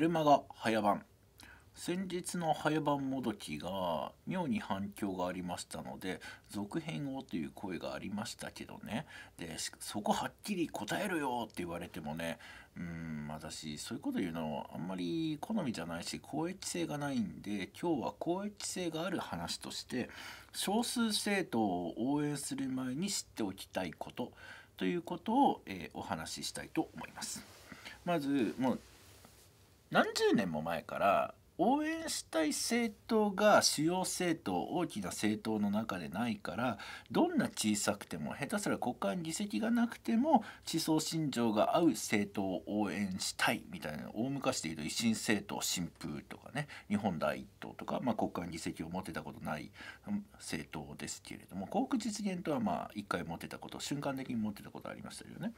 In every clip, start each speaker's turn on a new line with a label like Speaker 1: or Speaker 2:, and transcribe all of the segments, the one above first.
Speaker 1: ルマガ早番先日の早番もどきが妙に反響がありましたので続編をという声がありましたけどねでそこはっきり答えろよって言われてもねうん私そういうこと言うのあんまり好みじゃないし公益性がないんで今日は公益性がある話として少数政党を応援する前に知っておきたいことということを、えー、お話ししたいと思います。まずもう何十年も前から応援したい政党が主要政党大きな政党の中でないからどんな小さくても下手すら国会に議席がなくても地層信条が合う政党を応援したいみたいな大昔で言うと維新政党新風とかね日本第一党とか、まあ、国会に議席を持てたことない政党ですけれども幸福実現党はまあ一回持てたこと瞬間的に持てたことありましたよね。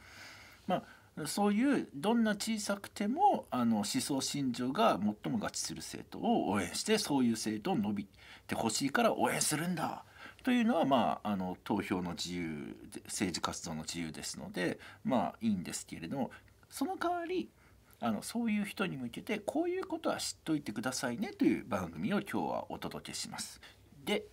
Speaker 1: まあそういうどんな小さくてもあの思想信条が最も合致する政党を応援してそういう政党を伸びてほしいから応援するんだというのは、まあ、あの投票の自由政治活動の自由ですのでまあいいんですけれどもその代わりあのそういう人に向けてこういうことは知っといてくださいねという番組を今日はお届けします。で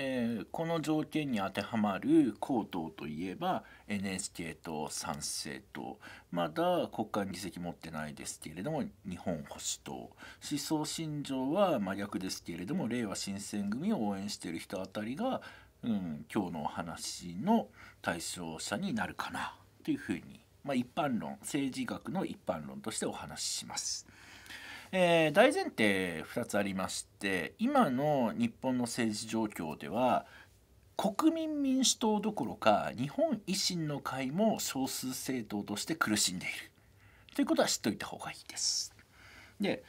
Speaker 1: えー、この条件に当てはまる公党といえば NHK と賛成党まだ国会議席持ってないですけれども日本保守党思想信条は真逆ですけれども令和新選組を応援している人あたりが、うん、今日のお話の対象者になるかなというふうに、まあ、一般論政治学の一般論としてお話しします。えー、大前提2つありまして今の日本の政治状況では国民民主党どころか日本維新の会も少数政党として苦しんでいるということは知っておいた方がいいです。で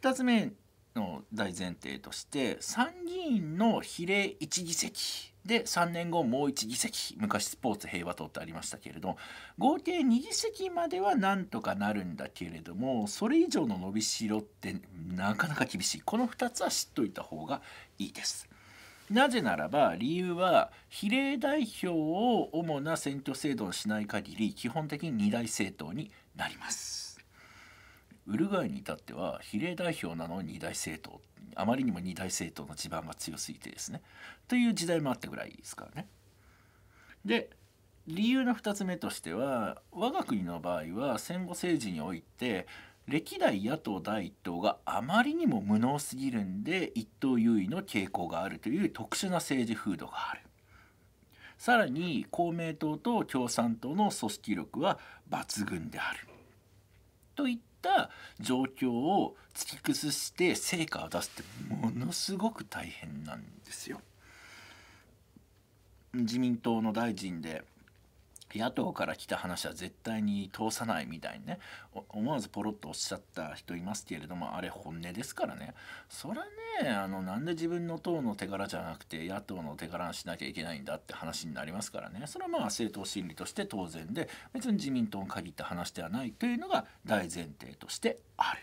Speaker 1: 2つ目の大前提として参議院の比例1議席で3年後もう1議席昔スポーツ平和党ってありましたけれど合計2議席まではなんとかなるんだけれどもそれ以上の伸びしろってなかなか厳しいこの2つは知っといた方がいいです。なぜならば理由は比例代表を主な選挙制度にしない限り基本的に二大政党になります。ウルグアイに至っては比例代表なのに二大政党あまりにも二大政党の地盤が強すぎてですねという時代もあったぐらいですからね。で理由の2つ目としては我が国の場合は戦後政治において歴代野党第1党があまりにも無能すぎるんで一党優位の傾向があるという特殊な政治風土がある。さらに公明党と共産党の組織力は抜群である。といっった状況を突き崩して成果を出すってものすごく大変なんですよ。自民党の大臣で野党から来た話は絶対に通さないみたいにね思わずポロッとおっしゃった人いますけれどもあれ本音ですからねそりゃねあのなんで自分の党の手柄じゃなくて野党の手柄にしなきゃいけないんだって話になりますからねそれはまあ政党心理として当然で別に自民党に限った話ではないというのが大前提としてある。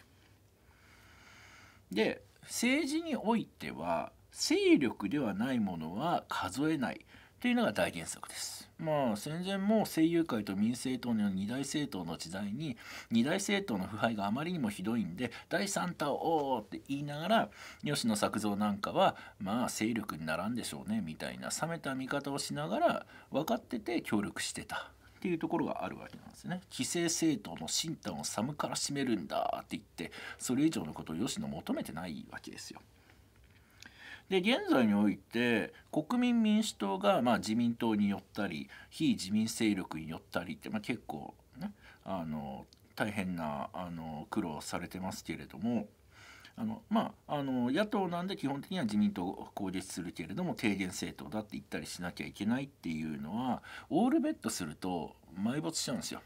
Speaker 1: で政治においては勢力ではないものは数えない。というのが大原則です。まあ戦前も声優界と民政党の二大政党の時代に二大政党の腐敗があまりにもひどいんで第三党をって言いながら吉野作造なんかはまあ勢力にならんでしょうねみたいな冷めた見方をしながら分かってて協力してた。っていうところがあるわけなんですね。既成政党の進端を寒から占めるんだって言ってそれ以上のことを吉野求めてないわけですよ。で現在において国民民主党がまあ自民党によったり非自民勢力によったりって、まあ、結構ねあの大変なあの苦労されてますけれども。あのまあ、あの野党なんで基本的には自民党を攻撃するけれども提減政党だって言ったりしなきゃいけないっていうのはオールベッドすると埋没しちゃうんですよ。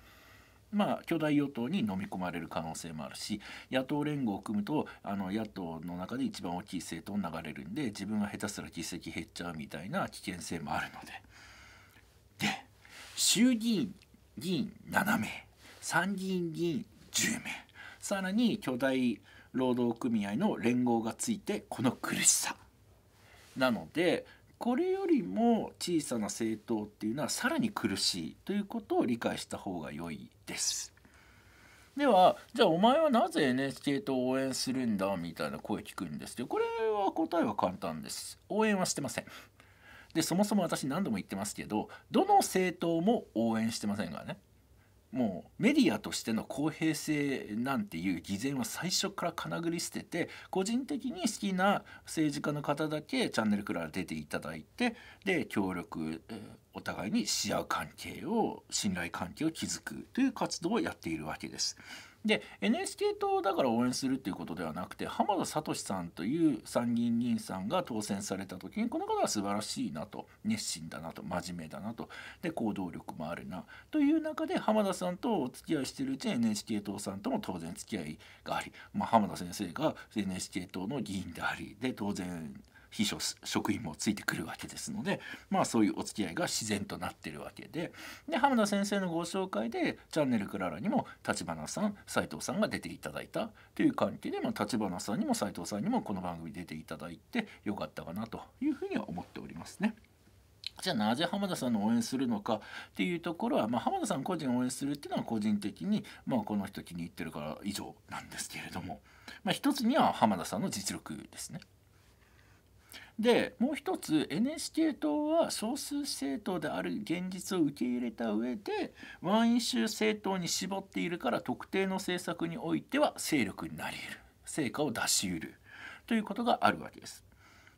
Speaker 1: まあ、巨大与党に飲み込まれる可能性もあるし野党連合を組むとあの野党の中で一番大きい政党に流れるんで自分が下手すら議席減っちゃうみたいな危険性もあるので。で衆議院議員7名参議院議員10名さらに巨大労働組合の連合がついてこの苦しさなのでこれよりも小さな政党っていうのはさらに苦しいということを理解した方が良いです。ではじゃあお前はなぜ NHK と応援するんだみたいな声聞くんですけどこれは答えは簡単です応援はしてませんでそもそも私何度も言ってますけどどの政党も応援してませんからねもうメディアとしての公平性なんていう偽善は最初からかなぐり捨てて個人的に好きな政治家の方だけチャンネルから出ていただいてで協力お互いにし合う関係を信頼関係を築くという活動をやっているわけです。で NHK 党だから応援するっていうことではなくて浜田聡さんという参議院議員さんが当選された時にこの方は素晴らしいなと熱心だなと真面目だなとで行動力もあるなという中で浜田さんとお付き合いしてるうちに NHK 党さんとも当然付き合いがあり、まあ、浜田先生が NHK 党の議員でありで当然秘書職員もついてくるわけですのでまあそういうお付き合いが自然となってるわけでで浜田先生のご紹介でチャンネルクララにも立花さん斉藤さんが出ていただいたという関係で、まあ、さんにも斉藤さんにもこの番組出ていただいてよかったかなというふうには思っておりますね。じゃあなぜ浜田さんの応援するのかっていうところは、まあ、浜田さん個人応援するっていうのは個人的に、まあ、この人気に入ってるから以上なんですけれども、まあ、一つには浜田さんの実力ですね。でもう一つ NHK 党は少数政党である現実を受け入れた上でワンイシュー政党に絞っているから特定の政策においては勢力になり得る成果を出し得るということがあるわけです。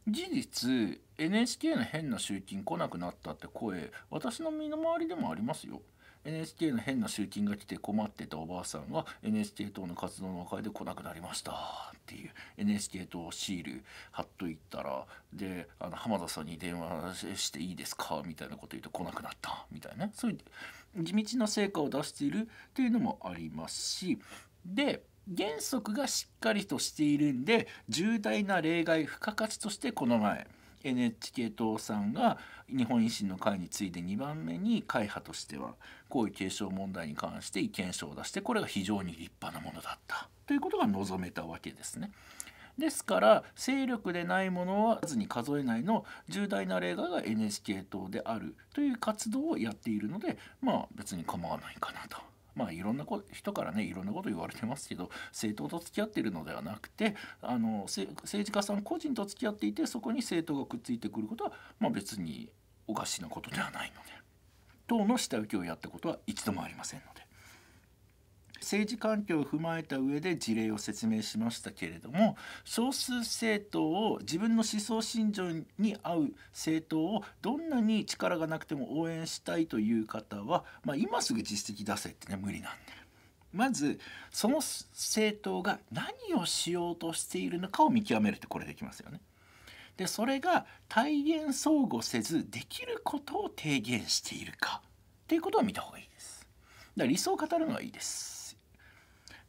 Speaker 1: 事実 NHK の変な集金来なくなったって声私の身の回りでもありますよ。NHK の変な集金が来て困ってたおばあさんが NHK 党の活動の会で来なくなりましたっていう NHK 党シール貼っといたらであの浜田さんに電話していいですかみたいなこと言うと来なくなったみたいなそういう地道な成果を出しているというのもありますしで原則がしっかりとしているんで重大な例外付加価値としてこの前 NHK 党さんが日本維新の会に次いで2番目に会派としては皇位継承問題に関して意見書を出してこれが非常に立派なものだったということが望めたわけですね。ですから勢力でないものは数に数えないの重大な例外が NHK 党であるという活動をやっているのでまあ別に構わないかなと。まあいろんな人からねいろんなこと言われてますけど政党と付き合っているのではなくてあの政治家さん個人と付き合っていてそこに政党がくっついてくることは、まあ、別におかしなことではないので党の下請けをやったことは一度もありませんので。政治環境を踏まえた上で事例を説明しましたけれども少数政党を自分の思想信条に合う政党をどんなに力がなくても応援したいという方は、まあ、今すぐ実績出せってね無理なんで。まずその政党が何をしようとしているのかを見極めるってこれできますよね。でそれが体現相互せずできることを提言しているかっていうことを見た方がいいです。だから理想を語るのはいいです。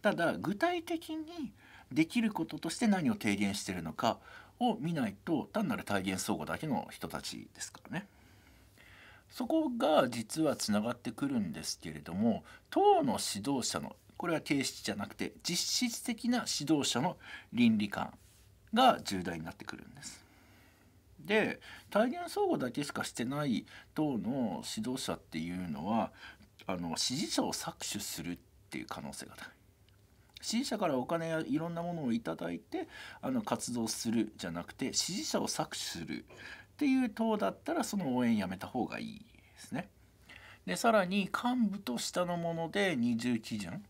Speaker 1: ただ具体的にできることとして何を提言しているのかを見ないと単なる体現相互だけの人たちですからね。そこが実はつながってくるんですけれども党の指導者のこれは形式じゃなくて実質的な指導者の倫理観が重大になってくるんです。で体現相互だけしかしてない党の指導者っていうのはあの支持者を搾取するっていう可能性が高い。支持者からお金やいろんなものをいただいてあの活動するじゃなくて支持者を搾取するっていう党だったらその応援やめた方がいいですね。でさらに幹部と下のもので二重基準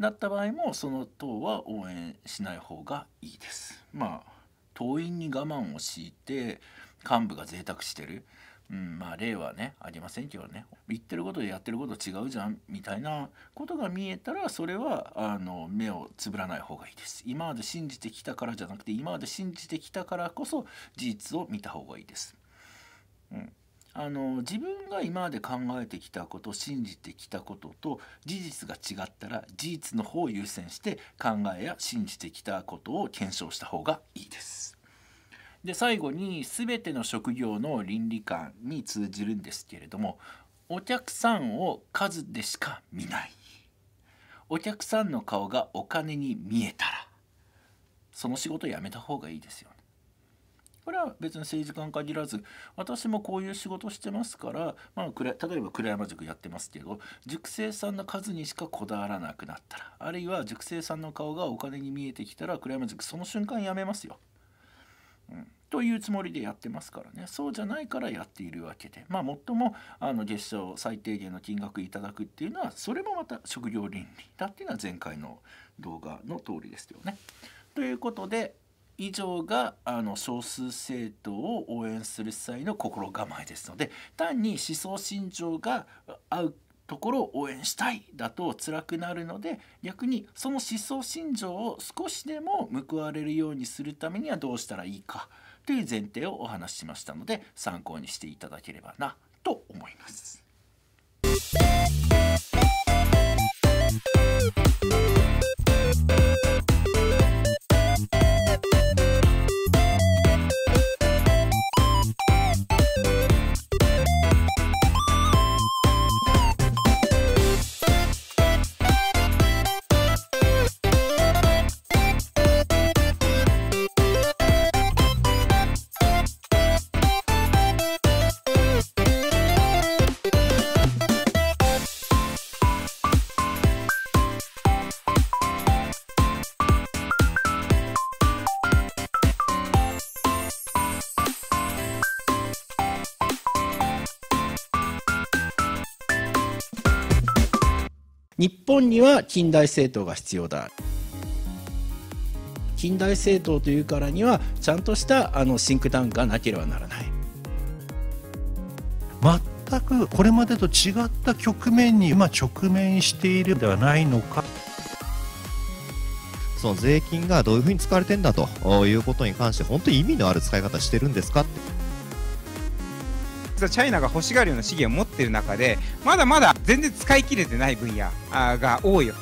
Speaker 1: だった場合もその党は応援しない方がいいです。まあ党員に我慢を強いて幹部が贅沢してるうん、まあ例はねありませんけどね言ってることでやってること違うじゃんみたいなことが見えたらそれはあの目をつぶらない方がいいです今まで信じてきたからじゃなくて今まで信じてきたからこそ事実を見た方がいいです。うんあの自分が今まで考えてきたこと信じてきたことと事実が違ったら事実の方を優先して考えや信じてきたことを検証した方がいいです。で最後に全ての職業の倫理観に通じるんですけれどもお客さんを数でしか見ないお客さんの顔がお金に見えたらその仕事やめた方がいいですよ、ね、これは別に政治家に限らず私もこういう仕事してますから、まあ、例えば倉山塾やってますけど塾生さんの数にしかこだわらなくなったらあるいは塾生さんの顔がお金に見えてきたら倉山塾その瞬間やめますよ。うん、というつもりでやってますからねそうじゃないからやっているわけでまあもっともあの月謝を最低限の金額いただくっていうのはそれもまた職業倫理だっていうのは前回の動画の通りですよね。ということで以上があの少数政党を応援する際の心構えですので単に思想信条が合うところを応援したいだと辛くなるので逆にその思想信条を少しでも報われるようにするためにはどうしたらいいかという前提をお話ししましたので参考にしていただければなと思います。日本には近代政党が必要だ近代政党というからにはちゃんとしたあのシンクタンクがなければならない全くこれまでと違った局面に今直面しているではないのかその税金がどういうふうに使われてんだということに関して本当に意味のある使い方してるんですかってチャイナが欲しがるような資源を持ってる中で、まだまだ全然使い切れてない分野が多いよ。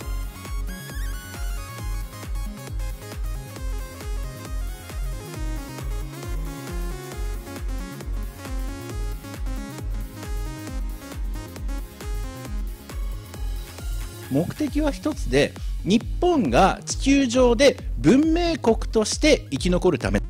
Speaker 1: 目的は一つで日本が地球上で文明国として生き残るため